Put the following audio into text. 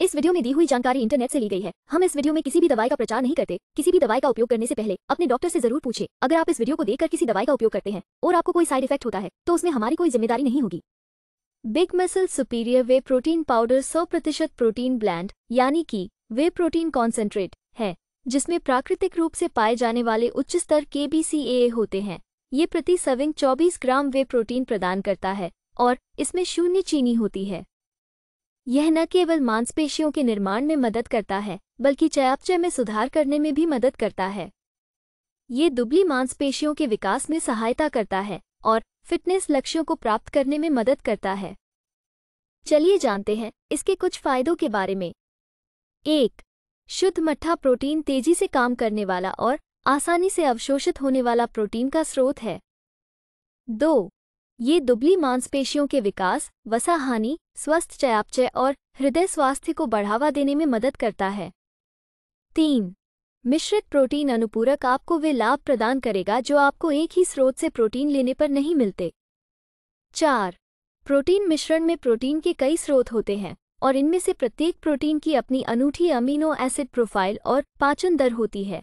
इस वीडियो में दी हुई जानकारी इंटरनेट से ली गई है हम इस वीडियो में किसी भी दवाई का प्रचार नहीं करते किसी भी दवाई का उपयोग करने से पहले अपने डॉक्टर से जरूर पूछे अगर आप इस वीडियो को देखकर किसी दवाई का उपयोग करते हैं और आपको कोई साइड इफेक्ट होता है तो उसमें हमारी कोई जिम्मेदारी नहीं होगी big muscle superior whey protein powder सौ प्रतिशत प्रोटीन ब्लैंड यानी की वे प्रोटीन कॉन्सेंट्रेट है जिसमें प्राकृतिक रूप से पाए जाने वाले उच्च स्तर के होते हैं ये प्रति सविंग चौबीस ग्राम वे प्रोटीन प्रदान करता है और इसमें शून्य चीनी होती है यह न केवल मांसपेशियों के निर्माण में मदद करता है बल्कि चयापचय में सुधार करने में भी मदद करता है ये दुबली मांसपेशियों के विकास में सहायता करता है और फिटनेस लक्ष्यों को प्राप्त करने में मदद करता है चलिए जानते हैं इसके कुछ फायदों के बारे में एक शुद्ध मट्ठा प्रोटीन तेजी से काम करने वाला और आसानी से अवशोषित होने वाला प्रोटीन का स्रोत है दो ये दुबली मांसपेशियों के विकास वसा हानि स्वस्थ चयापचय और हृदय स्वास्थ्य को बढ़ावा देने में मदद करता है तीन मिश्रित प्रोटीन अनुपूरक आपको वे लाभ प्रदान करेगा जो आपको एक ही स्रोत से प्रोटीन लेने पर नहीं मिलते चार प्रोटीन मिश्रण में प्रोटीन के कई स्रोत होते हैं और इनमें से प्रत्येक प्रोटीन की अपनी अनूठी अमीनो एसिड प्रोफाइल और पाचन दर होती है